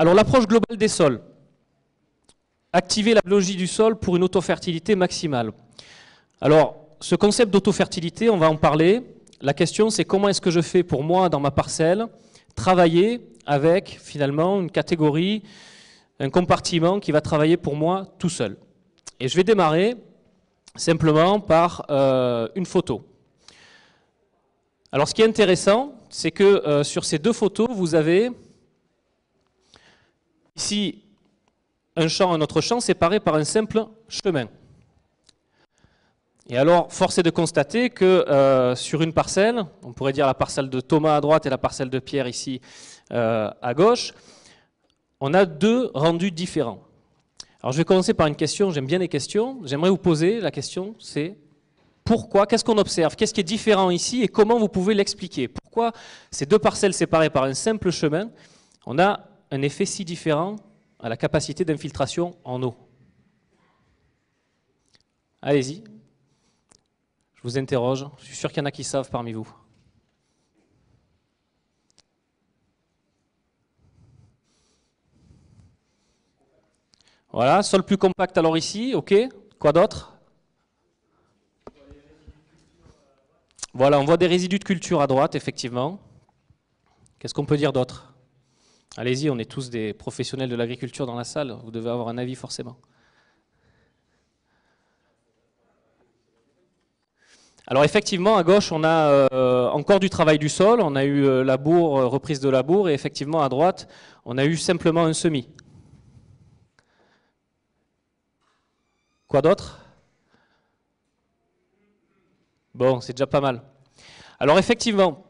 Alors l'approche globale des sols. Activer la biologie du sol pour une autofertilité maximale. Alors ce concept d'autofertilité, on va en parler. La question c'est comment est-ce que je fais pour moi dans ma parcelle travailler avec finalement une catégorie, un compartiment qui va travailler pour moi tout seul. Et je vais démarrer simplement par euh, une photo. Alors ce qui est intéressant, c'est que euh, sur ces deux photos, vous avez Ici, un champ, un autre champ, séparés par un simple chemin. Et alors, force est de constater que euh, sur une parcelle, on pourrait dire la parcelle de Thomas à droite et la parcelle de Pierre ici euh, à gauche, on a deux rendus différents. Alors je vais commencer par une question, j'aime bien les questions, j'aimerais vous poser la question, c'est pourquoi, qu'est-ce qu'on observe, qu'est-ce qui est différent ici et comment vous pouvez l'expliquer Pourquoi ces deux parcelles séparées par un simple chemin, on a un effet si différent à la capacité d'infiltration en eau Allez-y. Je vous interroge. Je suis sûr qu'il y en a qui savent parmi vous. Voilà, sol plus compact alors ici, ok. Quoi d'autre Voilà, on voit des résidus de culture à droite, effectivement. Qu'est-ce qu'on peut dire d'autre Allez-y, on est tous des professionnels de l'agriculture dans la salle, vous devez avoir un avis forcément. Alors effectivement, à gauche, on a euh, encore du travail du sol, on a eu euh, la bourre, euh, reprise de labour, et effectivement, à droite, on a eu simplement un semis. Quoi d'autre Bon, c'est déjà pas mal. Alors effectivement,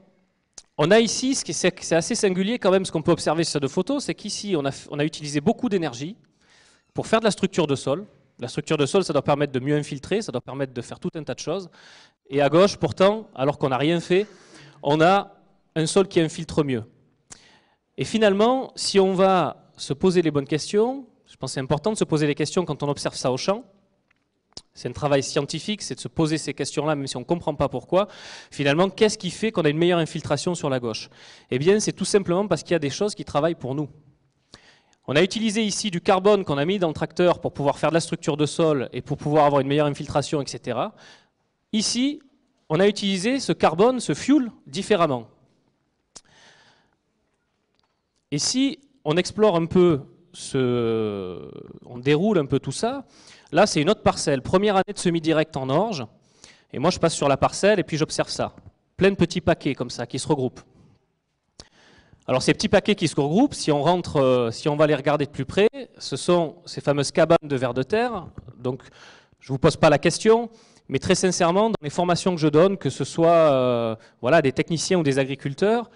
on a ici, ce qui c'est assez singulier quand même, ce qu'on peut observer sur cette photo, c'est qu'ici, on a, on a utilisé beaucoup d'énergie pour faire de la structure de sol. La structure de sol, ça doit permettre de mieux infiltrer, ça doit permettre de faire tout un tas de choses. Et à gauche, pourtant, alors qu'on n'a rien fait, on a un sol qui infiltre mieux. Et finalement, si on va se poser les bonnes questions, je pense que c'est important de se poser les questions quand on observe ça au champ, c'est un travail scientifique, c'est de se poser ces questions-là, même si on ne comprend pas pourquoi. Finalement, qu'est-ce qui fait qu'on a une meilleure infiltration sur la gauche Eh bien, c'est tout simplement parce qu'il y a des choses qui travaillent pour nous. On a utilisé ici du carbone qu'on a mis dans le tracteur pour pouvoir faire de la structure de sol et pour pouvoir avoir une meilleure infiltration, etc. Ici, on a utilisé ce carbone, ce fuel, différemment. Et si on explore un peu, on déroule un peu tout ça, Là, c'est une autre parcelle, première année de semi-direct en orge. Et moi, je passe sur la parcelle et puis j'observe ça. Plein de petits paquets comme ça qui se regroupent. Alors ces petits paquets qui se regroupent, si on rentre, euh, si on va les regarder de plus près, ce sont ces fameuses cabanes de vers de terre. Donc je ne vous pose pas la question, mais très sincèrement, dans les formations que je donne, que ce soit euh, voilà, des techniciens ou des agriculteurs,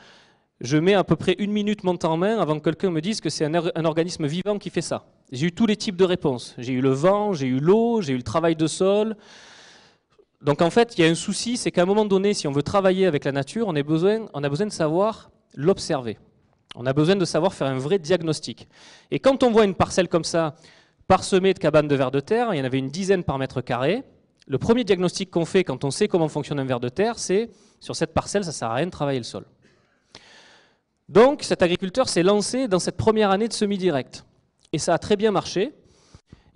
je mets à peu près une minute mon temps en main avant que quelqu'un me dise que c'est un, organisme vivant qui fait ça. J'ai eu tous les types de réponses. J'ai eu le vent, j'ai eu l'eau, j'ai eu le travail de sol. Donc en fait, il y a un souci, c'est qu'à un moment donné, si on veut travailler avec la nature, on, a besoin de savoir l'observer. On a besoin de savoir faire un vrai diagnostic. Et quand on voit une parcelle comme ça, parsemée de cabanes de vers de terre, il y en avait une dizaine par mètre carré, le premier diagnostic qu'on fait quand on sait comment fonctionne un verre de terre, c'est sur cette parcelle, ça ne sert à rien de travailler le sol. Donc cet agriculteur s'est lancé dans cette première année de semi-direct. Et ça a très bien marché.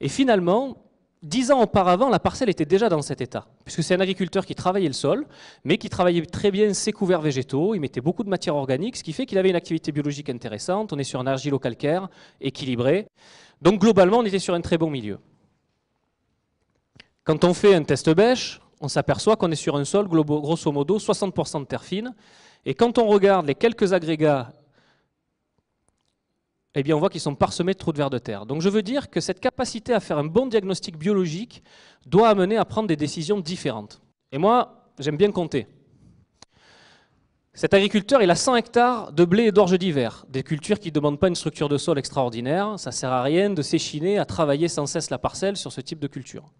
Et finalement, dix ans auparavant, la parcelle était déjà dans cet état. Puisque c'est un agriculteur qui travaillait le sol, mais qui travaillait très bien ses couverts végétaux, il mettait beaucoup de matière organique, ce qui fait qu'il avait une activité biologique intéressante, on est sur un argilo-calcaire équilibré. Donc globalement, on était sur un très bon milieu. Quand on fait un test bêche, on s'aperçoit qu'on est sur un sol, grosso modo, 60% de terre fine, et quand on regarde les quelques agrégats, eh bien on voit qu'ils sont parsemés de trous de verre de terre. Donc je veux dire que cette capacité à faire un bon diagnostic biologique doit amener à prendre des décisions différentes. Et moi, j'aime bien compter. Cet agriculteur, il a 100 hectares de blé et d'orge d'hiver, des cultures qui ne demandent pas une structure de sol extraordinaire, ça ne sert à rien de s'échiner à travailler sans cesse la parcelle sur ce type de culture.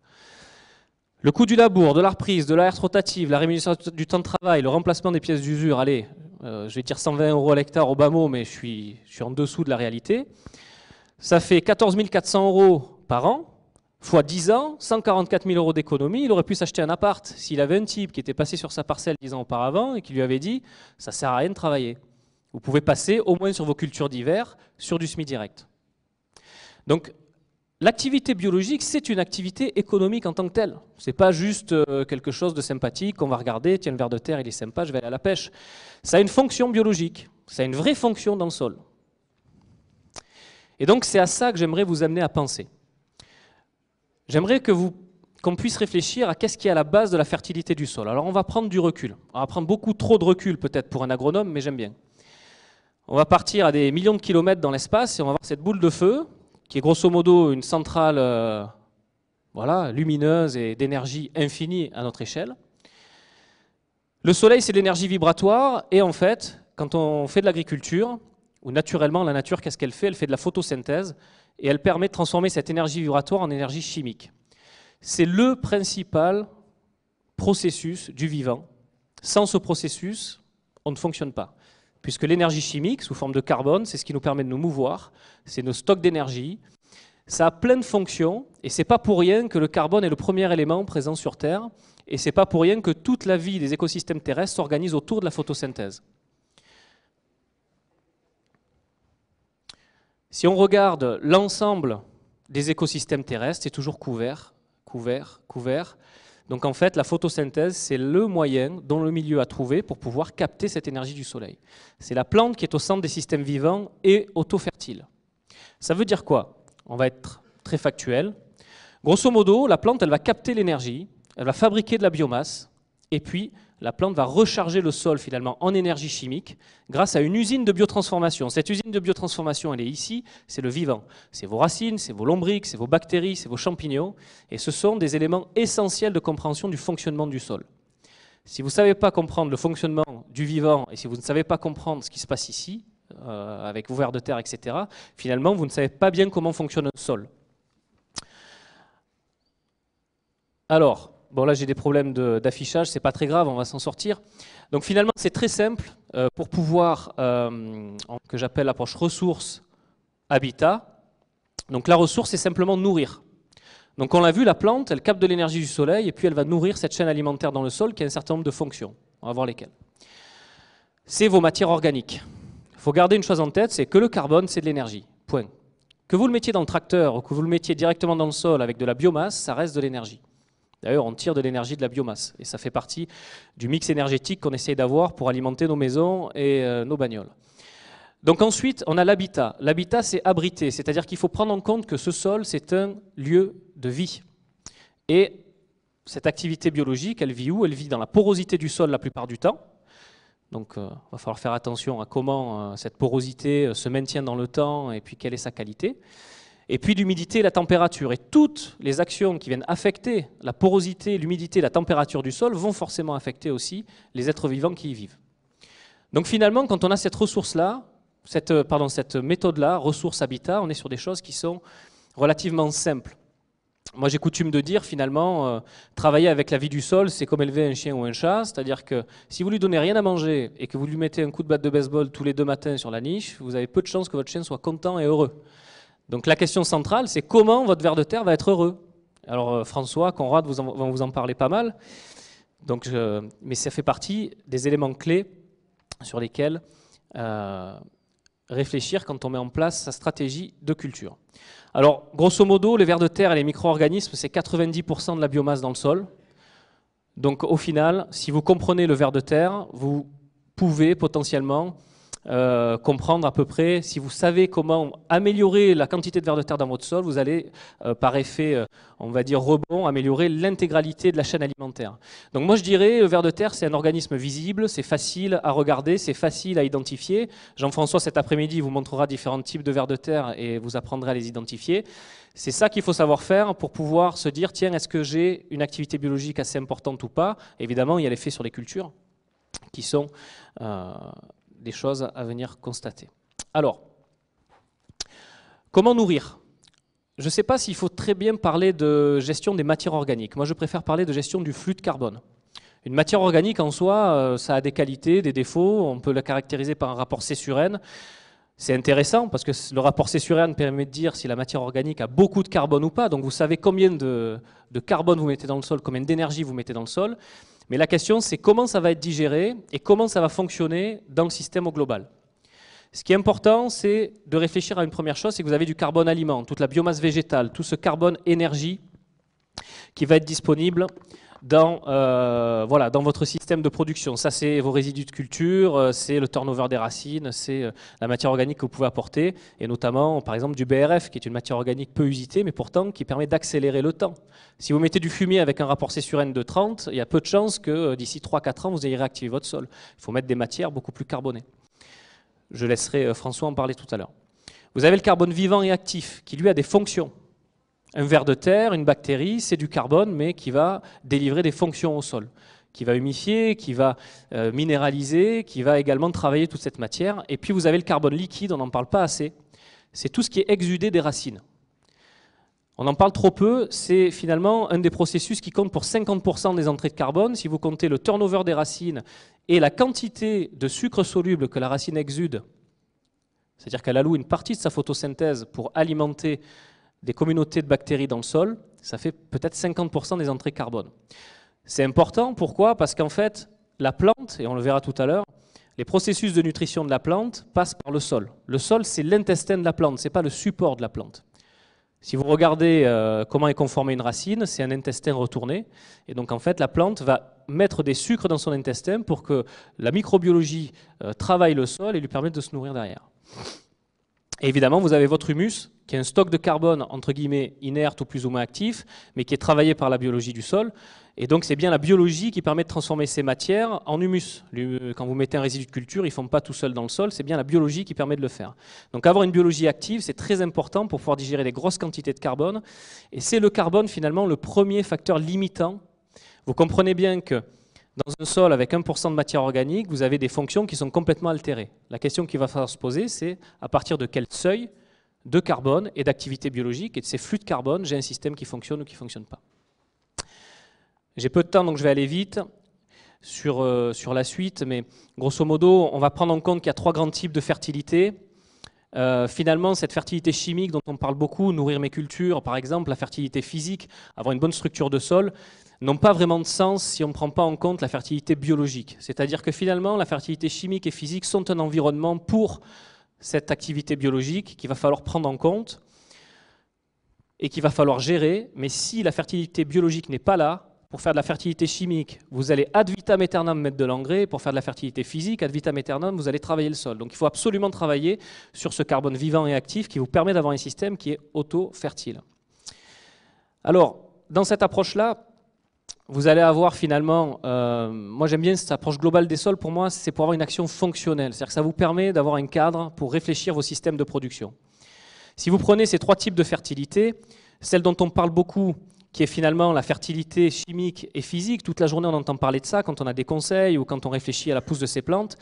Le coût du labour, de la reprise, de la herse rotative, la rémunération du temps de travail, le remplacement des pièces d'usure, allez, euh, je vais dire 120 euros à l'hectare au bas mot, mais je suis, en dessous de la réalité. Ça fait 14 400 euros par an, fois 10 ans, 144 000 euros d'économie. Il aurait pu s'acheter un appart s'il avait un type qui était passé sur sa parcelle 10 ans auparavant et qui lui avait dit « ça sert à rien de travailler ». Vous pouvez passer au moins sur vos cultures d'hiver, sur du semi direct. Donc L'activité biologique, c'est une activité économique en tant que telle. C'est pas juste euh, quelque chose de sympathique qu'on va regarder, tiens, le ver de terre, il est sympa, je vais aller à la pêche. Ça a une fonction biologique, ça a une vraie fonction dans le sol. Et donc, c'est à ça que j'aimerais vous amener à penser. J'aimerais que vous qu'on puisse réfléchir à qu'est-ce qui est à la base de la fertilité du sol. Alors on va prendre du recul. On va prendre beaucoup trop de recul peut-être pour un agronome, mais j'aime bien. On va partir à des millions de kilomètres dans l'espace et on va voir cette boule de feu qui est grosso modo une centrale euh, voilà, lumineuse et d'énergie infinie à notre échelle. Le soleil, c'est l'énergie vibratoire, et en fait, quand on fait de l'agriculture, ou naturellement la nature, qu'est-ce qu'elle fait Elle fait de la photosynthèse, et elle permet de transformer cette énergie vibratoire en énergie chimique. C'est le principal processus du vivant. Sans ce processus, on ne fonctionne pas puisque l'énergie chimique, sous forme de carbone, c'est ce qui nous permet de nous mouvoir, c'est nos stocks d'énergie. Ça a plein de fonctions, et c'est pas pour rien que le carbone est le premier élément présent sur Terre, et c'est pas pour rien que toute la vie des écosystèmes terrestres s'organise autour de la photosynthèse. Si on regarde l'ensemble des écosystèmes terrestres, c'est toujours couvert, couvert, couvert. Donc en fait, la photosynthèse, c'est le moyen dont le milieu a trouvé pour pouvoir capter cette énergie du soleil. C'est la plante qui est au centre des systèmes vivants et autofertile. Ça veut dire quoi On va être très factuel. Grosso modo, la plante, elle va capter l'énergie, elle va fabriquer de la biomasse, et puis, la plante va recharger le sol finalement en énergie chimique grâce à une usine de biotransformation. Cette usine de biotransformation, elle est ici, c'est le vivant. C'est vos racines, c'est vos lombriques, c'est vos bactéries, c'est vos champignons. Et ce sont des éléments essentiels de compréhension du fonctionnement du sol. Si vous ne savez pas comprendre le fonctionnement du vivant et si vous ne savez pas comprendre ce qui se passe ici, euh, avec vos vers de terre, etc., finalement, vous ne savez pas bien comment fonctionne le sol. Alors, Bon, là, j'ai des problèmes d'affichage, c'est pas très grave, on va s'en sortir. Donc, finalement, c'est très simple euh, pour pouvoir, euh, que j'appelle l'approche ressources, habitat. Donc, la ressource, c'est simplement nourrir. Donc, on l'a vu, la plante, elle capte de l'énergie du soleil et puis elle va nourrir cette chaîne alimentaire dans le sol qui a un certain nombre de fonctions. On va voir lesquelles. C'est vos matières organiques. Il faut garder une chose en tête, c'est que le carbone, c'est de l'énergie. Point. Que vous le mettiez dans le tracteur ou que vous le mettiez directement dans le sol avec de la biomasse, ça reste de l'énergie. D'ailleurs, on tire de l'énergie de la biomasse et ça fait partie du mix énergétique qu'on essaye d'avoir pour alimenter nos maisons et euh, nos bagnoles. Donc ensuite, on a l'habitat. L'habitat, c'est abriter, c'est-à-dire qu'il faut prendre en compte que ce sol, c'est un lieu de vie. Et cette activité biologique, elle vit où Elle vit dans la porosité du sol la plupart du temps. Donc il euh, va falloir faire attention à comment euh, cette porosité se maintient dans le temps et puis quelle est sa qualité et puis l'humidité et la température. Et toutes les actions qui viennent affecter la porosité, l'humidité, la température du sol vont forcément affecter aussi les êtres vivants qui y vivent. Donc finalement, quand on a cette ressource-là, cette, euh, pardon, cette méthode-là, ressource-habitat, on est sur des choses qui sont relativement simples. Moi, j'ai coutume de dire, finalement, euh, travailler avec la vie du sol, c'est comme élever un chien ou un chat. C'est-à-dire que si vous lui donnez rien à manger et que vous lui mettez un coup de batte de baseball tous les deux matins sur la niche, vous avez peu de chances que votre chien soit content et heureux. Donc la question centrale, c'est comment votre ver de terre va être heureux Alors euh, François, Conrad vous en, vont vous en parler pas mal, Donc, mais ça fait partie des éléments clés sur lesquels euh, réfléchir quand on met en place sa stratégie de culture. Alors grosso modo, les vers de terre et les micro-organismes, c'est 90% de la biomasse dans le sol. Donc au final, si vous comprenez le ver de terre, vous pouvez potentiellement euh, comprendre à peu près, si vous savez comment améliorer la quantité de vers de terre dans votre sol, vous allez, euh, par effet, euh, on va dire rebond, améliorer l'intégralité de la chaîne alimentaire. Donc moi je dirais, le vers de terre, c'est un organisme visible, c'est facile à regarder, c'est facile à identifier. Jean-François, cet après-midi, vous montrera différents types de vers de terre et vous apprendrez à les identifier. C'est ça qu'il faut savoir faire pour pouvoir se dire, tiens, est-ce que j'ai une activité biologique assez importante ou pas Évidemment, il y a l'effet sur les cultures qui sont euh, des choses à venir constater. Alors, comment nourrir Je ne sais pas s'il faut très bien parler de gestion des matières organiques. Moi, je préfère parler de gestion du flux de carbone. Une matière organique en soi, euh, ça a des qualités, des défauts. On peut la caractériser par un rapport C sur N. C'est intéressant parce que le rapport C sur N permet de dire si la matière organique a beaucoup de carbone ou pas. Donc vous savez combien de, de carbone vous mettez dans le sol, combien d'énergie vous mettez dans le sol. Mais la question, c'est comment ça va être digéré et comment ça va fonctionner dans le système au global. Ce qui est important, c'est de réfléchir à une première chose, c'est que vous avez du carbone aliment, toute la biomasse végétale, tout ce carbone énergie qui va être disponible dans, euh, voilà, dans votre système de production. Ça, c'est vos résidus de culture, euh, c'est le turnover des racines, c'est euh, la matière organique que vous pouvez apporter, et notamment, par exemple, du BRF, qui est une matière organique peu usitée, mais pourtant qui permet d'accélérer le temps. Si vous mettez du fumier avec un rapport C sur N de 30, il y a peu de chances que d'ici 3-4 ans, vous ayez réactivé votre sol. Il faut mettre des matières beaucoup plus carbonées. Je laisserai François en parler tout à l'heure. Vous avez le carbone vivant et actif, qui lui a des fonctions. Un ver de terre, une bactérie, c'est du carbone, mais qui va délivrer des fonctions au sol, qui va humifier, qui va euh, minéraliser, qui va également travailler toute cette matière. Et puis vous avez le carbone liquide, on n'en parle pas assez. C'est tout ce qui est exudé des racines. On en parle trop peu, c'est finalement un des processus qui compte pour 50% des entrées de carbone. Si vous comptez le turnover des racines et la quantité de sucre soluble que la racine exude, c'est-à-dire qu'elle alloue une partie de sa photosynthèse pour alimenter des communautés de bactéries dans le sol, ça fait peut-être 50% des entrées carbone. C'est important, pourquoi Parce qu'en fait, la plante, et on le verra tout à l'heure, les processus de nutrition de la plante passent par le sol. Le sol, c'est l'intestin de la plante, ce n'est pas le support de la plante. Si vous regardez euh, comment est conformée une racine, c'est un intestin retourné. Et donc en fait, la plante va mettre des sucres dans son intestin pour que la microbiologie euh, travaille le sol et lui permette de se nourrir derrière. évidemment, vous avez votre humus qui est un stock de carbone, entre guillemets, inerte ou plus ou moins actif, mais qui est travaillé par la biologie du sol. Et donc c'est bien la biologie qui permet de transformer ces matières en humus. Euh, quand vous mettez un résidu de culture, ils ne font pas tout seul dans le sol, c'est bien la biologie qui permet de le faire. Donc avoir une biologie active, c'est très important pour pouvoir digérer des grosses quantités de carbone. Et c'est le carbone finalement le premier facteur limitant. Vous comprenez bien que dans un sol avec 1% de matière organique, vous avez des fonctions qui sont complètement altérées. La question qui va falloir se poser, c'est à partir de quel seuil de carbone et d'activité biologique. Et de ces flux de carbone, j'ai un système qui fonctionne ou qui ne fonctionne pas. J'ai peu de temps, donc je vais aller vite sur, euh, sur la suite. Mais grosso modo, on va prendre en compte qu'il y a trois grands types de fertilité. Euh, finalement, cette fertilité chimique dont on parle beaucoup, nourrir mes cultures, par exemple, la fertilité physique, avoir une bonne structure de sol, n'ont pas vraiment de sens si on ne prend pas en compte la fertilité biologique. C'est-à-dire que finalement, la fertilité chimique et physique sont un environnement pour cette activité biologique qu'il va falloir prendre en compte et qu'il va falloir gérer. Mais si la fertilité biologique n'est pas là, pour faire de la fertilité chimique, vous allez ad vitam aeternam mettre de l'engrais. Pour faire de la fertilité physique, ad vitam aeternam, vous allez travailler le sol. Donc il faut absolument travailler sur ce carbone vivant et actif qui vous permet d'avoir un système qui est auto-fertile. Alors, dans cette approche-là, vous allez avoir finalement, euh, moi j'aime bien cette approche globale des sols, pour moi c'est pour avoir une action fonctionnelle, c'est-à-dire que ça vous permet d'avoir un cadre pour réfléchir vos systèmes de production. Si vous prenez ces trois types de fertilité, celle dont on parle beaucoup, qui est finalement la fertilité chimique et physique, toute la journée on entend parler de ça quand on a des conseils ou quand on réfléchit à la pousse de ces plantes,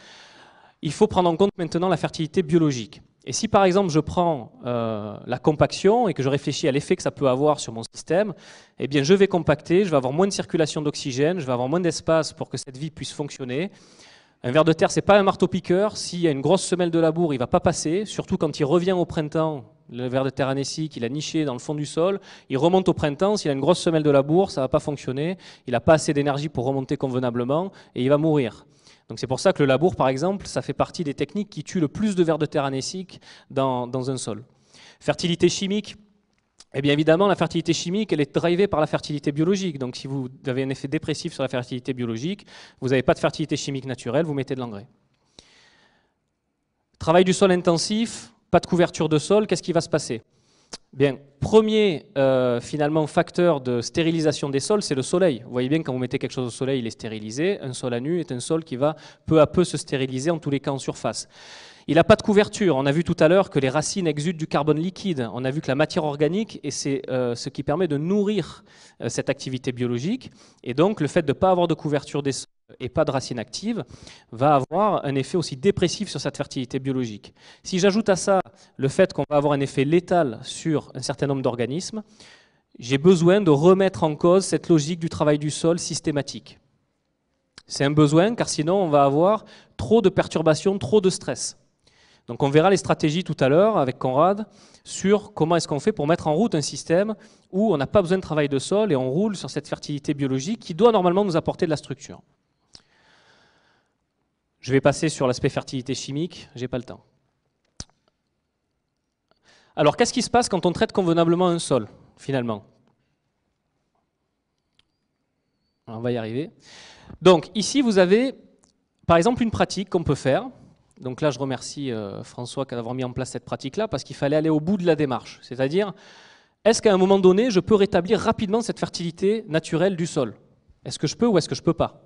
il faut prendre en compte maintenant la fertilité biologique. Et si par exemple je prends euh, la compaction et que je réfléchis à l'effet que ça peut avoir sur mon système, eh bien je vais compacter, je vais avoir moins de circulation d'oxygène, je vais avoir moins d'espace pour que cette vie puisse fonctionner. Un ver de terre, c'est pas un marteau-piqueur. S'il y a une grosse semelle de labour, il va pas passer, surtout quand il revient au printemps. Le ver de terre anécique, qu'il a niché dans le fond du sol, il remonte au printemps. S'il a une grosse semelle de labour, ça va pas fonctionner. Il n'a pas assez d'énergie pour remonter convenablement et il va mourir. Donc c'est pour ça que le labour, par exemple, ça fait partie des techniques qui tuent le plus de vers de terre anéciques dans, dans un sol. Fertilité chimique, eh bien évidemment, la fertilité chimique, elle est drivée par la fertilité biologique. Donc si vous avez un effet dépressif sur la fertilité biologique, vous n'avez pas de fertilité chimique naturelle, vous mettez de l'engrais. Travail du sol intensif, pas de couverture de sol, qu'est-ce qui va se passer Bien, premier euh, finalement facteur de stérilisation des sols, c'est le soleil. Vous voyez bien quand vous mettez quelque chose au soleil, il est stérilisé. Un sol à nu est un sol qui va peu à peu se stériliser, en tous les cas en surface. Il n'a pas de couverture. On a vu tout à l'heure que les racines exudent du carbone liquide. On a vu que la matière organique, et c'est euh, ce qui permet de nourrir euh, cette activité biologique. Et donc le fait de ne pas avoir de couverture des sols, et pas de racine active va avoir un effet aussi dépressif sur cette fertilité biologique. Si j'ajoute à ça le fait qu'on va avoir un effet létal sur un certain nombre d'organismes, j'ai besoin de remettre en cause cette logique du travail du sol systématique. C'est un besoin car sinon on va avoir trop de perturbations, trop de stress. Donc on verra les stratégies tout à l'heure avec Conrad sur comment est-ce qu'on fait pour mettre en route un système où on n'a pas besoin de travail de sol et on roule sur cette fertilité biologique qui doit normalement nous apporter de la structure. Je vais passer sur l'aspect fertilité chimique, j'ai pas le temps. Alors, qu'est-ce qui se passe quand on traite convenablement un sol, finalement On va y arriver. Donc, ici, vous avez, par exemple, une pratique qu'on peut faire. Donc là, je remercie euh, François d'avoir mis en place cette pratique-là, parce qu'il fallait aller au bout de la démarche. C'est-à-dire, est-ce qu'à un moment donné, je peux rétablir rapidement cette fertilité naturelle du sol Est-ce que je peux ou est-ce que je peux pas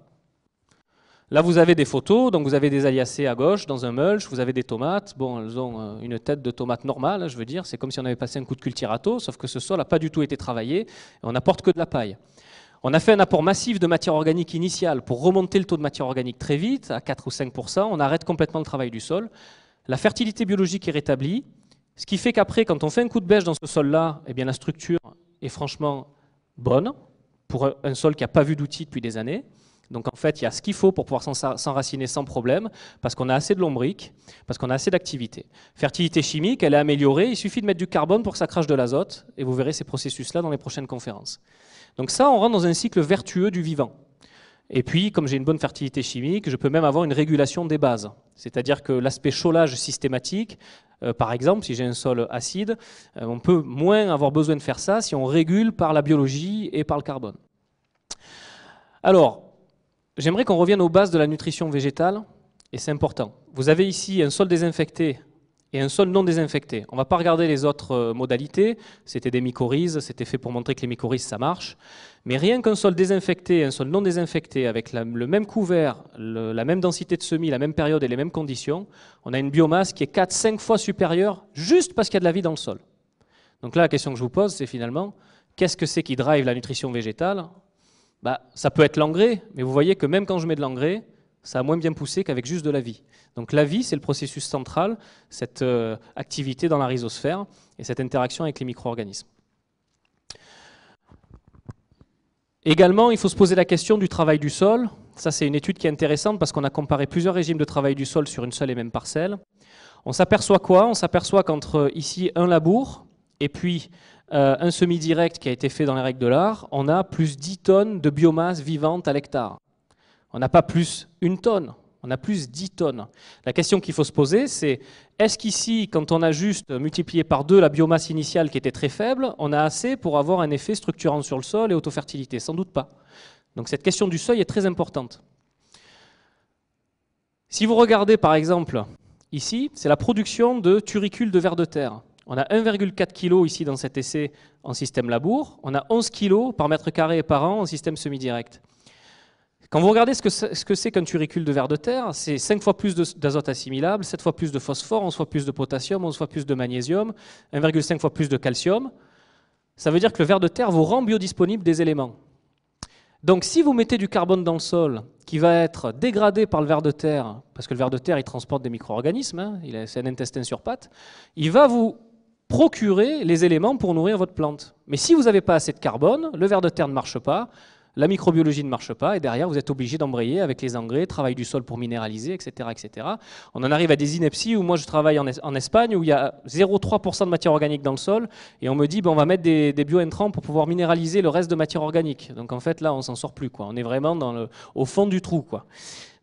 Là, vous avez des photos, donc vous avez des aliacées à gauche dans un mulch, vous avez des tomates. Bon, elles ont euh, une tête de tomate normale, hein, je veux dire. C'est comme si on avait passé un coup de cultirato, sauf que ce sol n'a pas du tout été travaillé. Et on n'apporte que de la paille. On a fait un apport massif de matière organique initiale pour remonter le taux de matière organique très vite, à 4 ou 5 On arrête complètement le travail du sol. La fertilité biologique est rétablie, ce qui fait qu'après, quand on fait un coup de bêche dans ce sol-là, eh bien la structure est franchement bonne pour un sol qui n'a pas vu d'outils depuis des années. Donc en fait, il y a ce qu'il faut pour pouvoir s'enraciner sans problème, parce qu'on a assez de lombrique, parce qu'on a assez d'activité. Fertilité chimique, elle est améliorée, il suffit de mettre du carbone pour que ça crache de l'azote, et vous verrez ces processus-là dans les prochaines conférences. Donc ça, on rentre dans un cycle vertueux du vivant. Et puis, comme j'ai une bonne fertilité chimique, je peux même avoir une régulation des bases. C'est-à-dire que l'aspect chaulage systématique, euh, par exemple, si j'ai un sol acide, euh, on peut moins avoir besoin de faire ça si on régule par la biologie et par le carbone. Alors, J'aimerais qu'on revienne aux bases de la nutrition végétale, et c'est important. Vous avez ici un sol désinfecté et un sol non désinfecté. On ne va pas regarder les autres euh, modalités, c'était des mycorhizes, c'était fait pour montrer que les mycorhizes ça marche, mais rien qu'un sol désinfecté et un sol non désinfecté avec le même couvert, la même densité de semis, la même période et les mêmes conditions, on a une biomasse qui est 4-5 fois supérieure juste parce qu'il y a de la vie dans le sol. Donc là la question que je vous pose c'est finalement, qu'est-ce que c'est qui drive la nutrition végétale bah, ça peut être l'engrais, mais vous voyez que même quand je mets de l'engrais, ça a moins bien poussé qu'avec juste de la vie. Donc la vie, c'est le processus central, cette euh, activité dans la rhizosphère et cette interaction avec les micro-organismes. Également, il faut se poser la question du travail du sol. Ça, c'est une étude qui est intéressante parce qu'on a comparé plusieurs régimes de travail du sol sur une seule et même parcelle. On s'aperçoit quoi On s'aperçoit qu'entre euh, ici un labour et puis euh, un semi-direct qui a été fait dans les règles de l'art, on a plus 10 tonnes de biomasse vivante à l'hectare. On n'a pas plus une tonne, on a plus 10 tonnes. La question qu'il faut se poser, c'est est-ce qu'ici, quand on a juste multiplié par deux la biomasse initiale qui était très faible, on a assez pour avoir un effet structurant sur le sol et autofertilité Sans doute pas. Donc cette question du seuil est très importante. Si vous regardez par exemple ici, c'est la production de turicules de vers de terre. On a 1,4 kg ici dans cet essai en système labour. On a 11 kg par mètre carré par an en système semi-direct. Quand vous regardez ce que c'est qu'un turicule de verre de terre, c'est 5 fois plus d'azote assimilable, 7 fois plus de phosphore, 11 fois plus de potassium, 11 fois plus de magnésium, 1,5 fois plus de calcium. Ça veut dire que le verre de terre vous rend biodisponible des éléments. Donc si vous mettez du carbone dans le sol, qui va être dégradé par le ver de terre, parce que le ver de terre, il transporte des micro-organismes, hein, c'est un intestin sur pattes, il va vous procurer les éléments pour nourrir votre plante. Mais si vous n'avez pas assez de carbone, le ver de terre ne marche pas, la microbiologie ne marche pas, et derrière, vous êtes obligé d'embrayer avec les engrais, travail du sol pour minéraliser, etc., etc. On en arrive à des inepties où moi je travaille en, Espagne, où il y a 0,3% de matière organique dans le sol, et on me dit, ben, on va mettre des, des bio pour pouvoir minéraliser le reste de matière organique. Donc en fait, là, on s'en sort plus. Quoi. On est vraiment dans le, au fond du trou. Quoi.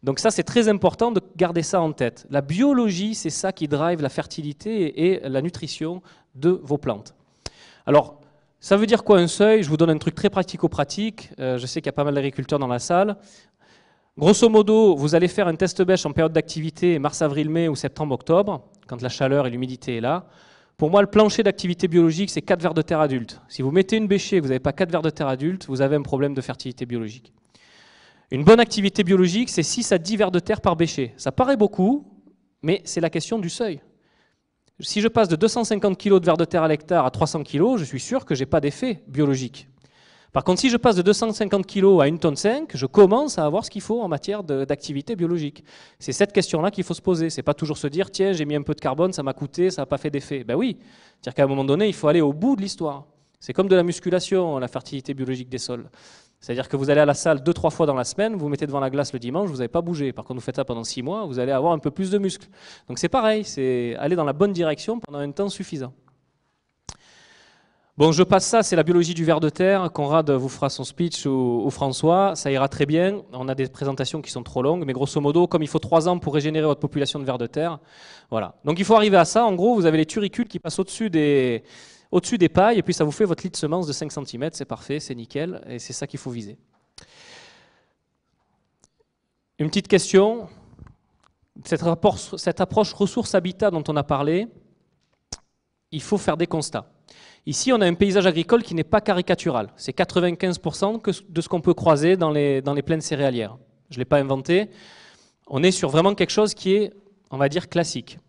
Donc ça, c'est très important de garder ça en tête. La biologie, c'est ça qui drive la fertilité et la nutrition de vos plantes. Alors, ça veut dire quoi un seuil Je vous donne un truc très pratico-pratique. Euh, je sais qu'il y a pas mal d'agriculteurs dans la salle. Grosso modo, vous allez faire un test bêche en période d'activité mars, avril, mai ou septembre, octobre, quand la chaleur et l'humidité est là. Pour moi, le plancher d'activité biologique, c'est 4 vers de terre adultes. Si vous mettez une bêchée et que vous n'avez pas 4 vers de terre adultes, vous avez un problème de fertilité biologique. Une bonne activité biologique, c'est 6 à 10 verres de terre par bêcher. Ça paraît beaucoup, mais c'est la question du seuil. Si je passe de 250 kg de verres de terre à l'hectare à 300 kg, je suis sûr que je n'ai pas d'effet biologique. Par contre, si je passe de 250 kg à 1 tonne 5, je commence à avoir ce qu'il faut en matière d'activité biologique. C'est cette question-là qu'il faut se poser. C'est pas toujours se dire, tiens, j'ai mis un peu de carbone, ça m'a coûté, ça n'a pas fait d'effet. Ben oui, c'est-à-dire qu'à un moment donné, il faut aller au bout de l'histoire. C'est comme de la musculation, la fertilité biologique des sols. C'est-à-dire que vous allez à la salle deux, trois fois dans la semaine, vous mettez devant la glace le dimanche, vous n'avez pas bougé. Par contre, vous faites ça pendant six mois, vous allez avoir un peu plus de muscles. Donc c'est pareil, c'est aller dans la bonne direction pendant un temps suffisant. Bon, je passe ça, c'est la biologie du ver de terre. Conrad vous fera son speech ou, François, ça ira très bien. On a des présentations qui sont trop longues, mais grosso modo, comme il faut trois ans pour régénérer votre population de vers de terre, voilà. Donc il faut arriver à ça. En gros, vous avez les turicules qui passent au-dessus des, au-dessus des pailles, et puis ça vous fait votre lit de semence de 5 cm, c'est parfait, c'est nickel, et c'est ça qu'il faut viser. Une petite question, cette, approche ressources-habitat dont on a parlé, il faut faire des constats. Ici, on a un paysage agricole qui n'est pas caricatural. C'est 95% de ce qu'on peut croiser dans les, dans les plaines céréalières. Je ne l'ai pas inventé. On est sur vraiment quelque chose qui est, on va dire, classique.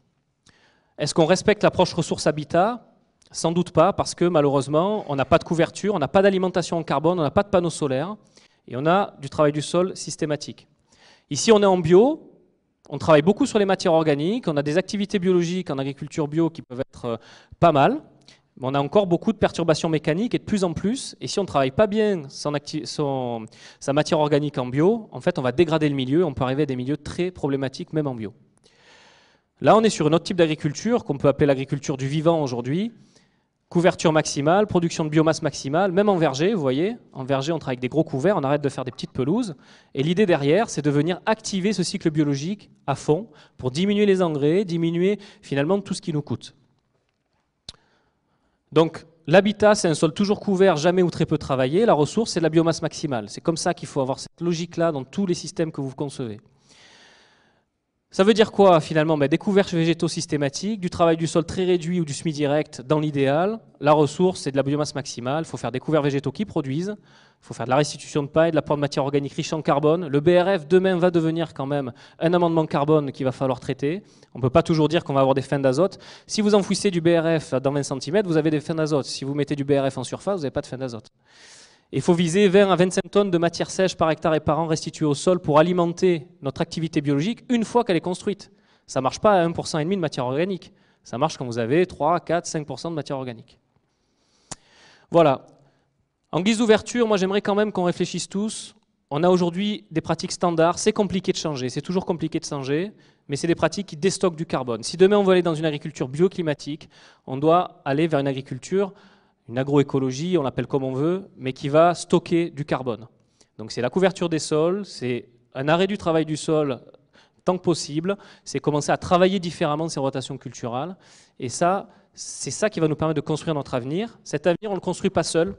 Est-ce qu'on respecte l'approche ressources-habitat sans doute pas, parce que malheureusement, on n'a pas de couverture, on n'a pas d'alimentation en carbone, on n'a pas de panneaux solaires, et on a du travail du sol systématique. Ici, on est en bio, on travaille beaucoup sur les matières organiques, on a des activités biologiques en agriculture bio qui peuvent être euh, pas mal, mais on a encore beaucoup de perturbations mécaniques et de plus en plus, et si on ne travaille pas bien sa matière organique en bio, en fait on va dégrader le milieu, on peut arriver à des milieux très problématiques même en bio. Là on est sur un autre type d'agriculture qu'on peut appeler l'agriculture du vivant aujourd'hui, couverture maximale, production de biomasse maximale, même en verger, vous voyez, en verger on travaille avec des gros couverts, on arrête de faire des petites pelouses, et l'idée derrière c'est de venir activer ce cycle biologique à fond pour diminuer les engrais, diminuer finalement tout ce qui nous coûte. Donc l'habitat c'est un sol toujours couvert, jamais ou très peu travaillé, la ressource c'est la biomasse maximale, c'est comme ça qu'il faut avoir cette logique-là dans tous les systèmes que vous concevez. Ça veut dire quoi finalement ben, Des couverts végétaux systématiques, du travail du sol très réduit ou du semi-direct dans l'idéal. La ressource, c'est de la biomasse maximale. Il faut faire des couverts végétaux qui produisent. Il faut faire de la restitution de paille, de l'apport de matière organique riche en carbone. Le BRF demain va devenir quand même un amendement carbone qu'il va falloir traiter. On ne peut pas toujours dire qu'on va avoir des fins d'azote. Si vous enfouissez du BRF dans 20 cm, vous avez des fins d'azote. Si vous mettez du BRF en surface, vous n'avez pas de fins d'azote. Il faut viser 20 à 25 tonnes de matière sèche par hectare et par an restituée au sol pour alimenter notre activité biologique une fois qu'elle est construite. Ça ne marche pas à 1,5% de matière organique. Ça marche quand vous avez 3, 4, 5% de matière organique. Voilà. En guise d'ouverture, moi j'aimerais quand même qu'on réfléchisse tous. On a aujourd'hui des pratiques standards. C'est compliqué de changer, c'est toujours compliqué de changer, mais c'est des pratiques qui déstockent du carbone. Si demain on veut aller dans une agriculture bioclimatique, on doit aller vers une agriculture une agroécologie, on l'appelle comme on veut, mais qui va stocker du carbone. Donc c'est la couverture des sols, c'est un arrêt du travail du sol tant que possible, c'est commencer à travailler différemment ces rotations culturelles, et ça, c'est ça qui va nous permettre de construire notre avenir. Cet avenir, on ne le construit pas seul,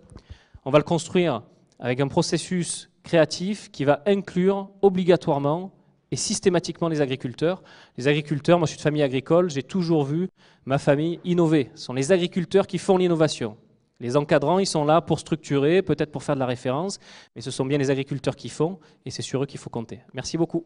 on va le construire avec un processus créatif qui va inclure obligatoirement et systématiquement les agriculteurs. Les agriculteurs, moi je suis de famille agricole, j'ai toujours vu ma famille innover. Ce sont les agriculteurs qui font l'innovation. Les encadrants, ils sont là pour structurer, peut-être pour faire de la référence, mais ce sont bien les agriculteurs qui font, et c'est sur eux qu'il faut compter. Merci beaucoup.